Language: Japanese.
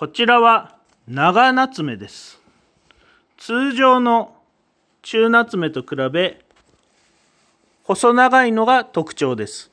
こちらは長夏目です。通常の中夏目と比べ細長いのが特徴です。